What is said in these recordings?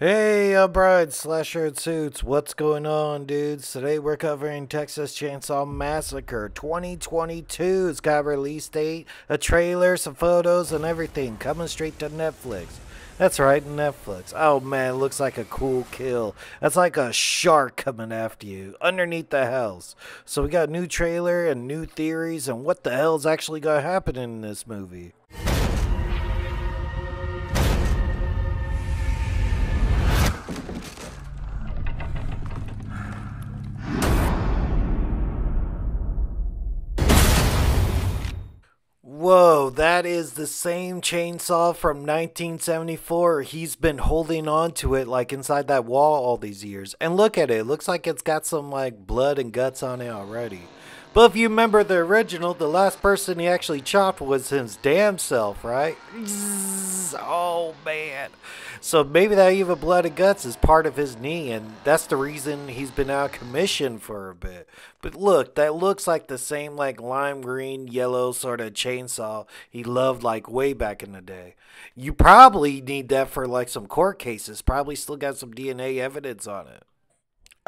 Hey, uh, Bride Slasher and Suits, what's going on, dudes? Today we're covering Texas Chainsaw Massacre 2022. It's got a release date, a trailer, some photos, and everything coming straight to Netflix. That's right, Netflix. Oh man, looks like a cool kill. That's like a shark coming after you underneath the house. So we got new trailer and new theories and what the hell's actually gonna happen in this movie. that is the same chainsaw from 1974. He's been holding on to it like inside that wall all these years. And look at it. it looks like it's got some like blood and guts on it already. But if you remember the original, the last person he actually chopped was his damn self, right? Oh man. So maybe that evil blood and guts is part of his knee, and that's the reason he's been out of commission for a bit. But look, that looks like the same like lime green, yellow sort of chainsaw he loved like way back in the day. You probably need that for like some court cases. Probably still got some DNA evidence on it.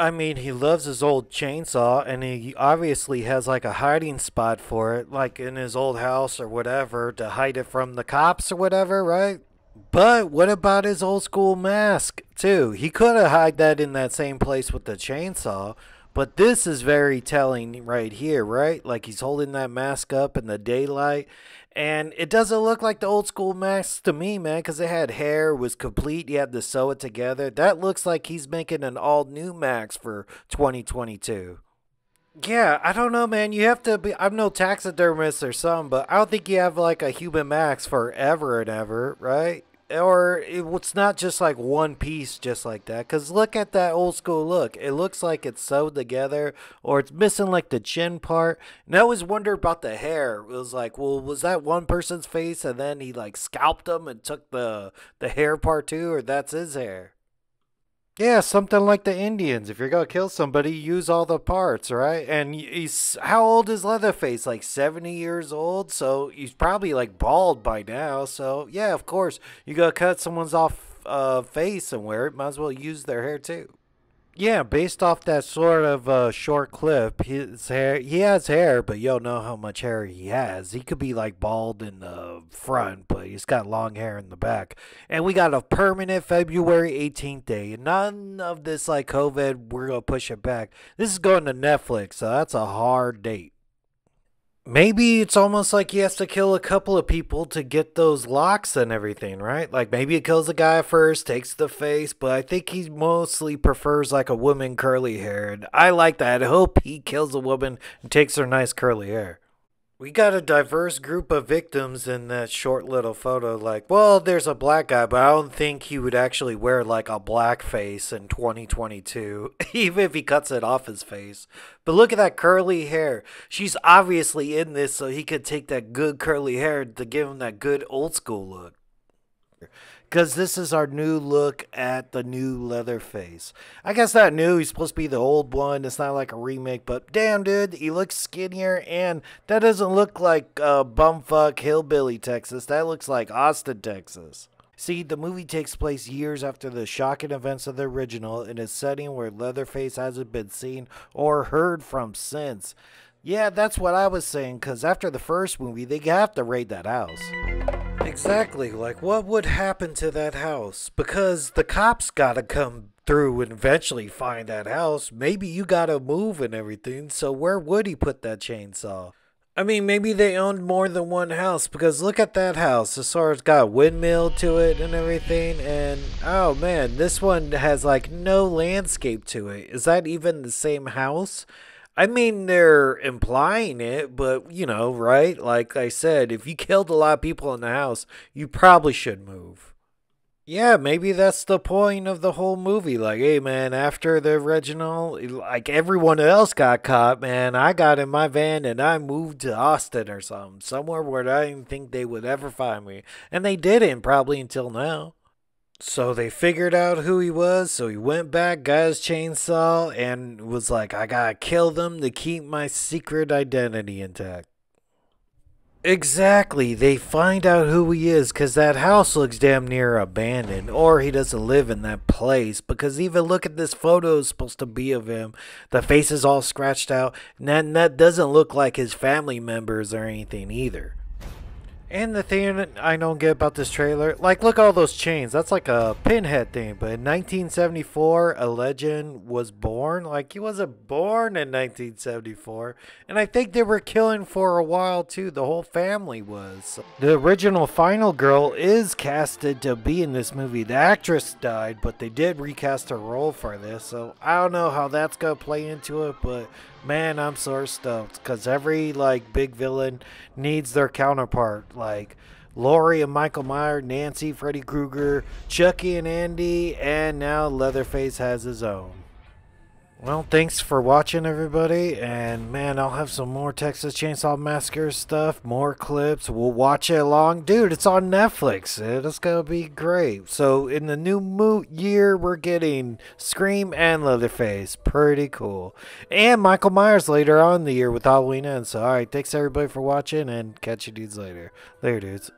I mean, he loves his old chainsaw, and he obviously has like a hiding spot for it, like in his old house or whatever, to hide it from the cops or whatever, right? But what about his old school mask, too? He could have hid that in that same place with the chainsaw, but this is very telling right here, right? Like he's holding that mask up in the daylight and it doesn't look like the old school Max to me, man, because it had hair, was complete. You had to sew it together. That looks like he's making an all new max for 2022. Yeah, I don't know, man. You have to be. I'm no taxidermist or something, but I don't think you have like a human max forever and ever, right? or it's not just like one piece just like that because look at that old school look it looks like it's sewed together or it's missing like the chin part and i always wonder about the hair it was like well was that one person's face and then he like scalped them and took the the hair part too or that's his hair yeah, something like the Indians. If you're gonna kill somebody, use all the parts, right? And he's how old is Leatherface? Like seventy years old, so he's probably like bald by now. So yeah, of course, you gotta cut someone's off uh, face somewhere. Might as well use their hair too. Yeah, based off that sort of uh, short clip, his hair, he has hair, but you don't know how much hair he has. He could be like bald in the front, but he's got long hair in the back. And we got a permanent February 18th day. None of this like COVID, we're going to push it back. This is going to Netflix, so that's a hard date maybe it's almost like he has to kill a couple of people to get those locks and everything, right? Like maybe he kills a guy first, takes the face, but I think he mostly prefers like a woman curly haired. I like that. I hope he kills a woman and takes her nice curly hair we got a diverse group of victims in that short little photo. Like, well, there's a black guy, but I don't think he would actually wear like a black face in 2022, even if he cuts it off his face. But look at that curly hair. She's obviously in this so he could take that good curly hair to give him that good old school look because this is our new look at the new Leatherface. I guess not new. He's supposed to be the old one. It's not like a remake, but damn, dude, he looks skinnier, and that doesn't look like uh, bumfuck hillbilly Texas. That looks like Austin, Texas. See, the movie takes place years after the shocking events of the original in a setting where Leatherface hasn't been seen or heard from since. Yeah, that's what I was saying, because after the first movie, they have to raid that house. Exactly. Like, what would happen to that house? Because the cops gotta come through and eventually find that house. Maybe you gotta move and everything. So, where would he put that chainsaw? I mean, maybe they owned more than one house because look at that house. The one's got windmill to it and everything. And oh man, this one has like no landscape to it. Is that even the same house? I mean, they're implying it, but you know, right? Like I said, if you killed a lot of people in the house, you probably should move. Yeah, maybe that's the point of the whole movie. Like, hey, man, after the original, like everyone else got caught, man, I got in my van and I moved to Austin or something, somewhere where I didn't think they would ever find me. And they didn't, probably until now. So they figured out who he was, so he went back, got his chainsaw, and was like, I gotta kill them to keep my secret identity intact. Exactly, they find out who he is because that house looks damn near abandoned, or he doesn't live in that place. Because even look at this photo is supposed to be of him. The face is all scratched out, and that, and that doesn't look like his family members or anything either. And the thing I don't get about this trailer, like, look all those chains. That's like a pinhead thing. But in 1974, a legend was born. Like, he wasn't born in 1974. And I think they were killing for a while, too. The whole family was. The original Final Girl is casted to be in this movie. The actress died, but they did recast her role for this. So I don't know how that's going to play into it. But man, I'm so stoked because every like big villain needs their counterpart. Like Laurie and Michael Meyer, Nancy, Freddy Krueger, Chucky and Andy, and now Leatherface has his own. Well, thanks for watching, everybody. And man, I'll have some more Texas Chainsaw Massacre stuff, more clips. We'll watch it along. Dude, it's on Netflix. It's going to be great. So, in the new year, we're getting Scream and Leatherface. Pretty cool. And Michael Myers later on the year with Halloween Ends. So, all right, thanks everybody for watching and catch you dudes later. Later, dudes.